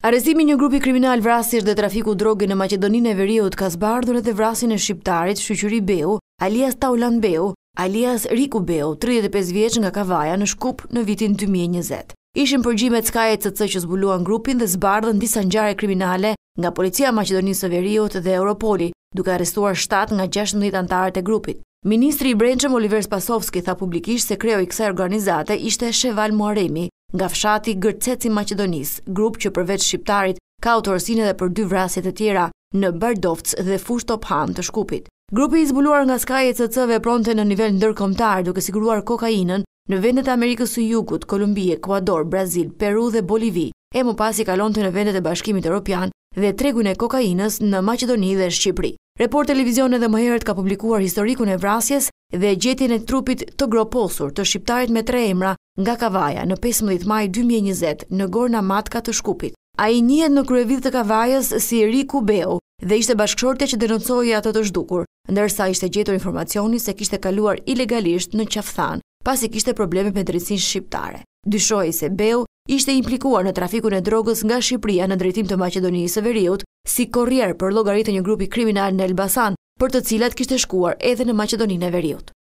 Arezimi një grupi kriminal vrasisht dhe trafiku droge në Macedonin e Veriut ka zbardhur edhe vrasin e shqiptarit Shqyqyri Beu, alias Taulan Beu, alias Riku Beu, 35 vjeç nga Kavaja në Shkup në vitin 2020. Ishin përgjimet skaje të që zbuluan grupin dhe zbardhën disa njare kriminale nga Policia Macedonisë së Veriut dhe Europoli, duke arestuar 7 nga 16 antarët e grupit. Ministri i brendshëm Oliver Spasovski tha publikisht se kreo i kësaj organizate ishte Sheval Muaremi, Nga fshati Gërceci Macedonis, grup që përveç Shqiptarit ka autorësine dhe për dy vrasjet e tjera në Bardovc dhe Fushtop Han të Shkupit. Grupi izbuluar nga Sky ECC vepronte në nivel ndërkomtar duke siguruar kokainën në vendet e Amerikës së Jugut, Kolumbie, Ekuador, Brazil, Peru dhe Bolivi, e më pasi kalon të në vendet e Bashkimit Evropian dhe tregun e kokainës në Maqedoni dhe Shqipëri. Report televizion edhe më herët ka publikuar historikun e vrasjes dhe gjetjen e trupit të groposur të shqiptarit me tre emra nga Kavaja në 15 maj 2020 në Gorna Matka të Shkupit. A i njët në kryevit të Kavajës si Riku Beu dhe ishte bashkëshorte që denoncoje ato të shdukur, ndërsa ishte gjetur informacioni se kishte kaluar ilegalisht në Qafthan, pasi kishte probleme për drejtsin shqiptare. Dyshoj se Beu ishte implikuar në trafikun e drogës nga Shqipria në drejtim të Macedonijës e Veriut, si korrier për logaritë një grupi kriminal në Elbasan, për të cilat kishte shkuar edhe në Macedoninë e Veriut.